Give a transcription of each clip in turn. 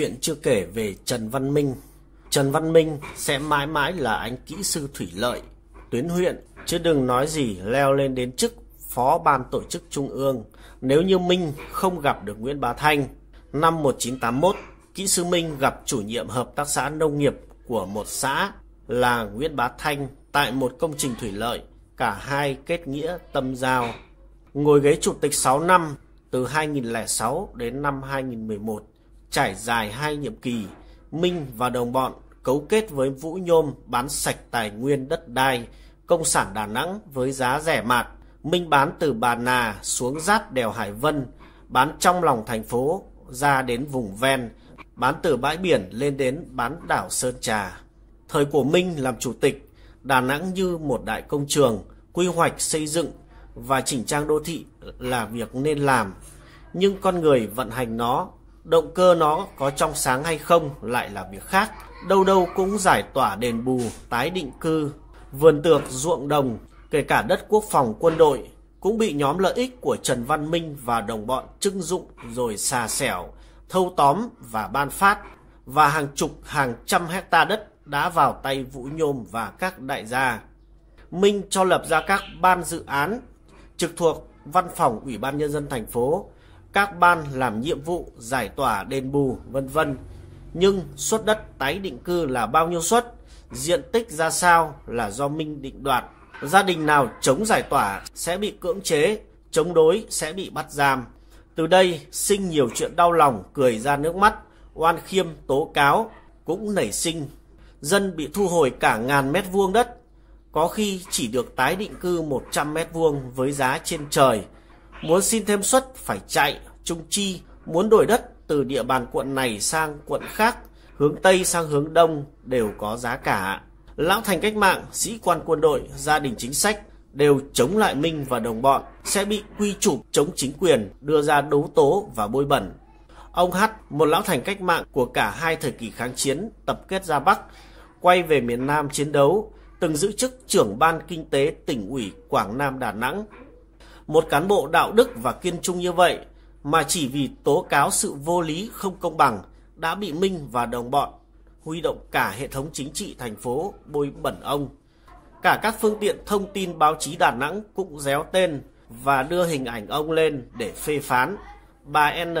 chuyện chưa kể về Trần Văn Minh. Trần Văn Minh sẽ mãi mãi là anh kỹ sư thủy lợi, tuyến huyện, chứ đừng nói gì leo lên đến chức phó ban tổ chức trung ương nếu như Minh không gặp được Nguyễn Bá Thanh. Năm 1981, kỹ sư Minh gặp chủ nhiệm hợp tác xã nông nghiệp của một xã là Nguyễn Bá Thanh tại một công trình thủy lợi, cả hai kết nghĩa tâm giao. Ngồi ghế chủ tịch 6 năm từ 2006 đến năm 2011, Trải dài hai nhiệm kỳ, Minh và đồng bọn cấu kết với Vũ Nhôm bán sạch tài nguyên đất đai, công sản Đà Nẵng với giá rẻ mạt. Minh bán từ Bà Nà xuống rát đèo Hải Vân, bán trong lòng thành phố, ra đến vùng ven, bán từ bãi biển lên đến bán đảo Sơn Trà. Thời của Minh làm chủ tịch, Đà Nẵng như một đại công trường, quy hoạch xây dựng và chỉnh trang đô thị là việc nên làm. Nhưng con người vận hành nó Động cơ nó có trong sáng hay không lại là việc khác. Đâu đâu cũng giải tỏa đền bù, tái định cư, vườn tược, ruộng đồng, kể cả đất quốc phòng quân đội cũng bị nhóm lợi ích của Trần Văn Minh và đồng bọn trưng dụng rồi xà xẻo, thâu tóm và ban phát và hàng chục hàng trăm hecta đất đã vào tay Vũ Nhôm và các đại gia. Minh cho lập ra các ban dự án trực thuộc văn phòng Ủy ban Nhân dân thành phố các ban làm nhiệm vụ giải tỏa đền bù vân vân nhưng suất đất tái định cư là bao nhiêu suất diện tích ra sao là do minh định đoạt gia đình nào chống giải tỏa sẽ bị cưỡng chế chống đối sẽ bị bắt giam từ đây sinh nhiều chuyện đau lòng cười ra nước mắt oan khiêm tố cáo cũng nảy sinh dân bị thu hồi cả ngàn mét vuông đất có khi chỉ được tái định cư 100 mét vuông với giá trên trời Muốn xin thêm suất phải chạy, trung chi, muốn đổi đất từ địa bàn quận này sang quận khác, hướng Tây sang hướng Đông đều có giá cả. Lão thành cách mạng, sĩ quan quân đội, gia đình chính sách đều chống lại Minh và đồng bọn sẽ bị quy chụp chống chính quyền đưa ra đấu tố và bôi bẩn. Ông Hát, một lão thành cách mạng của cả hai thời kỳ kháng chiến, tập kết ra Bắc, quay về miền Nam chiến đấu, từng giữ chức trưởng ban kinh tế tỉnh ủy Quảng Nam Đà Nẵng một cán bộ đạo đức và kiên trung như vậy mà chỉ vì tố cáo sự vô lý không công bằng đã bị Minh và đồng bọn huy động cả hệ thống chính trị thành phố bôi bẩn ông. Cả các phương tiện thông tin báo chí Đà Nẵng cũng réo tên và đưa hình ảnh ông lên để phê phán. Bà N,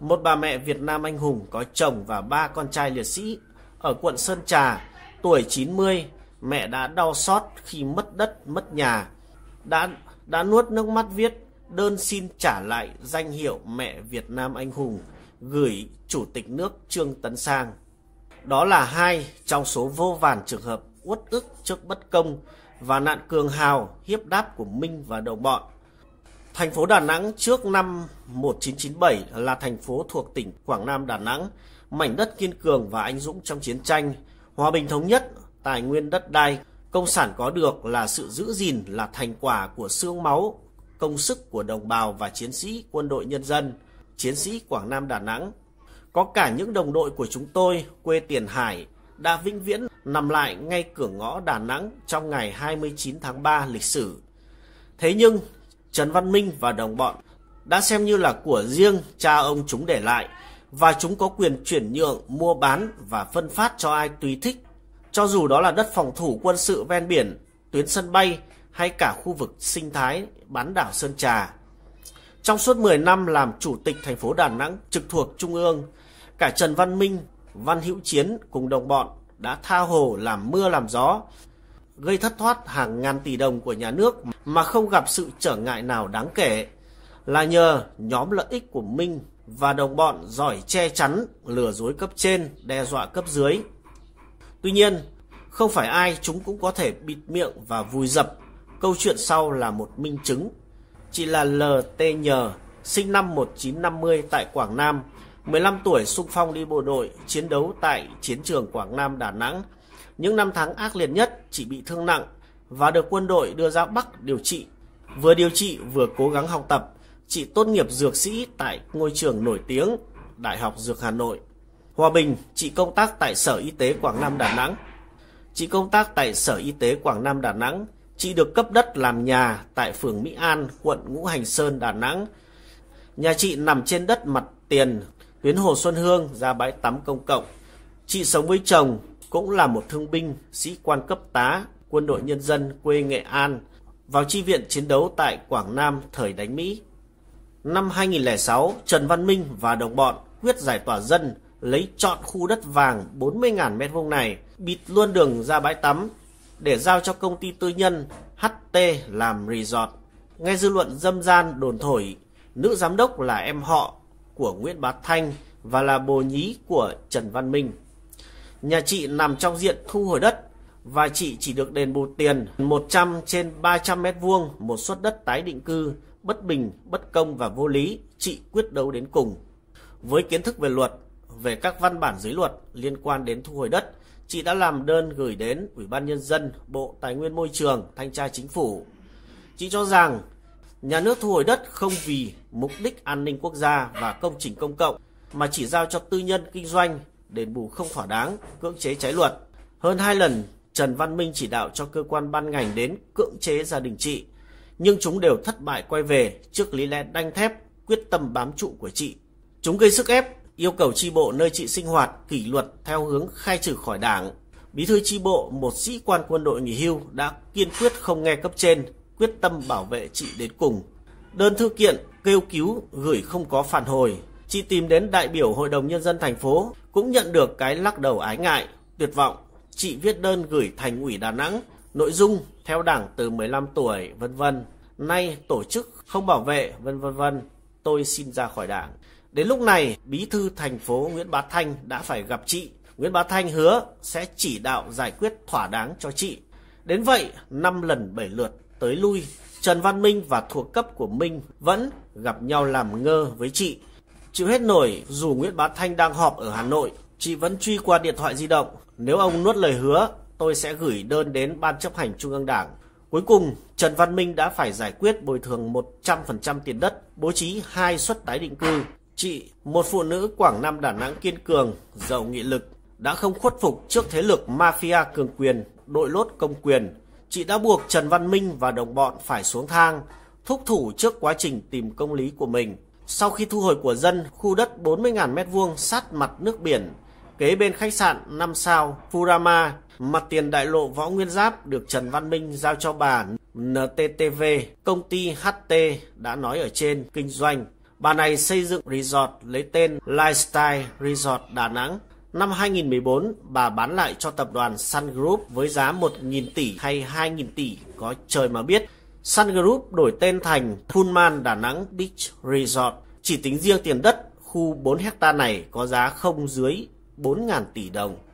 một bà mẹ Việt Nam anh hùng có chồng và ba con trai liệt sĩ ở quận Sơn Trà, tuổi 90, mẹ đã đau xót khi mất đất, mất nhà, đã đã nuốt nước mắt viết đơn xin trả lại danh hiệu mẹ Việt Nam anh hùng gửi Chủ tịch nước Trương Tấn Sang. Đó là hai trong số vô vàn trường hợp uất ức trước bất công và nạn cường hào hiếp đáp của Minh và đồng bọn. Thành phố Đà Nẵng trước năm 1997 là thành phố thuộc tỉnh Quảng Nam Đà Nẵng, mảnh đất kiên cường và anh dũng trong chiến tranh, hòa bình thống nhất, tài nguyên đất đai Công sản có được là sự giữ gìn là thành quả của xương máu, công sức của đồng bào và chiến sĩ quân đội nhân dân, chiến sĩ Quảng Nam Đà Nẵng. Có cả những đồng đội của chúng tôi quê Tiền Hải đã vĩnh viễn nằm lại ngay cửa ngõ Đà Nẵng trong ngày 29 tháng 3 lịch sử. Thế nhưng, Trần Văn Minh và đồng bọn đã xem như là của riêng cha ông chúng để lại và chúng có quyền chuyển nhượng, mua bán và phân phát cho ai tùy thích cho dù đó là đất phòng thủ quân sự ven biển, tuyến sân bay hay cả khu vực sinh thái bán đảo Sơn Trà. Trong suốt 10 năm làm chủ tịch thành phố Đà Nẵng trực thuộc Trung ương, cả Trần Văn Minh, Văn Hữu Chiến cùng đồng bọn đã tha hồ làm mưa làm gió, gây thất thoát hàng ngàn tỷ đồng của nhà nước mà không gặp sự trở ngại nào đáng kể là nhờ nhóm lợi ích của Minh và đồng bọn giỏi che chắn, lừa dối cấp trên, đe dọa cấp dưới. Tuy nhiên, không phải ai chúng cũng có thể bịt miệng và vùi dập. Câu chuyện sau là một minh chứng. Chị là LT Nhờ, sinh năm 1950 tại Quảng Nam, 15 tuổi sung phong đi bộ đội, chiến đấu tại chiến trường Quảng Nam Đà Nẵng. Những năm tháng ác liệt nhất, chị bị thương nặng và được quân đội đưa ra Bắc điều trị. Vừa điều trị vừa cố gắng học tập, chị tốt nghiệp dược sĩ tại ngôi trường nổi tiếng Đại học Dược Hà Nội. Hòa Bình, chị công tác tại Sở Y tế Quảng Nam Đà Nẵng. Chị công tác tại Sở Y tế Quảng Nam Đà Nẵng. Chị được cấp đất làm nhà tại phường Mỹ An, quận Ngũ Hành Sơn, Đà Nẵng. Nhà chị nằm trên đất mặt tiền, tuyến Hồ Xuân Hương ra bãi tắm công cộng. Chị sống với chồng, cũng là một thương binh, sĩ quan cấp tá, quân đội nhân dân quê Nghệ An, vào chi viện chiến đấu tại Quảng Nam thời đánh Mỹ. Năm 2006, Trần Văn Minh và đồng bọn quyết giải tỏa dân lấy chọn khu đất vàng 40.000 m2 này, bịt luôn đường ra bãi tắm để giao cho công ty tư nhân HT làm resort. Nghe dư luận dâm gian đồn thổi, nữ giám đốc là em họ của Nguyễn Bá Thanh và là bồ nhí của Trần Văn Minh. Nhà chị nằm trong diện thu hồi đất và chị chỉ được đền bù tiền 100 trên 300 mét vuông một suất đất tái định cư, bất bình, bất công và vô lý, chị quyết đấu đến cùng. Với kiến thức về luật, về các văn bản dưới luật liên quan đến thu hồi đất, chị đã làm đơn gửi đến Ủy ban Nhân dân, Bộ Tài nguyên Môi trường, Thanh tra Chính phủ. Chị cho rằng nhà nước thu hồi đất không vì mục đích an ninh quốc gia và công trình công cộng mà chỉ giao cho tư nhân kinh doanh đền bù không thỏa đáng, cưỡng chế trái luật. Hơn hai lần, Trần Văn Minh chỉ đạo cho cơ quan ban ngành đến cưỡng chế gia đình chị, nhưng chúng đều thất bại quay về trước lý lẽ đanh thép, quyết tâm bám trụ của chị. Chúng gây sức ép yêu cầu chi bộ nơi chị sinh hoạt kỷ luật theo hướng khai trừ khỏi đảng. Bí thư chi bộ, một sĩ quan quân đội nghỉ hưu đã kiên quyết không nghe cấp trên, quyết tâm bảo vệ chị đến cùng. Đơn thư kiện kêu cứu gửi không có phản hồi. Chị tìm đến đại biểu Hội đồng Nhân dân thành phố cũng nhận được cái lắc đầu ái ngại, tuyệt vọng. Chị viết đơn gửi thành ủy Đà Nẵng, nội dung theo đảng từ 15 tuổi, vân vân. Nay tổ chức không bảo vệ, vân vân vân. Tôi xin ra khỏi đảng. Đến lúc này, bí thư thành phố Nguyễn Bá Thanh đã phải gặp chị. Nguyễn Bá Thanh hứa sẽ chỉ đạo giải quyết thỏa đáng cho chị. Đến vậy, 5 lần 7 lượt tới lui, Trần Văn Minh và thuộc cấp của Minh vẫn gặp nhau làm ngơ với chị. Chịu hết nổi, dù Nguyễn Bá Thanh đang họp ở Hà Nội, chị vẫn truy qua điện thoại di động. Nếu ông nuốt lời hứa, tôi sẽ gửi đơn đến Ban chấp hành Trung ương Đảng. Cuối cùng, Trần Văn Minh đã phải giải quyết bồi thường 100% tiền đất, bố trí hai suất tái định cư. Chị, một phụ nữ Quảng Nam Đà Nẵng kiên cường, giàu nghị lực, đã không khuất phục trước thế lực mafia cường quyền, đội lốt công quyền. Chị đã buộc Trần Văn Minh và đồng bọn phải xuống thang, thúc thủ trước quá trình tìm công lý của mình. Sau khi thu hồi của dân, khu đất 40.000 m2 sát mặt nước biển, kế bên khách sạn 5 sao Furama, mặt tiền đại lộ Võ Nguyên Giáp được Trần Văn Minh giao cho bà NTTV, công ty HT đã nói ở trên kinh doanh. Bà này xây dựng resort lấy tên Lifestyle Resort Đà Nẵng. Năm 2014, bà bán lại cho tập đoàn Sun Group với giá 1.000 tỷ hay 2.000 tỷ, có trời mà biết. Sun Group đổi tên thành Pullman Đà Nẵng Beach Resort. Chỉ tính riêng tiền đất, khu 4 hecta này có giá không dưới 4.000 tỷ đồng.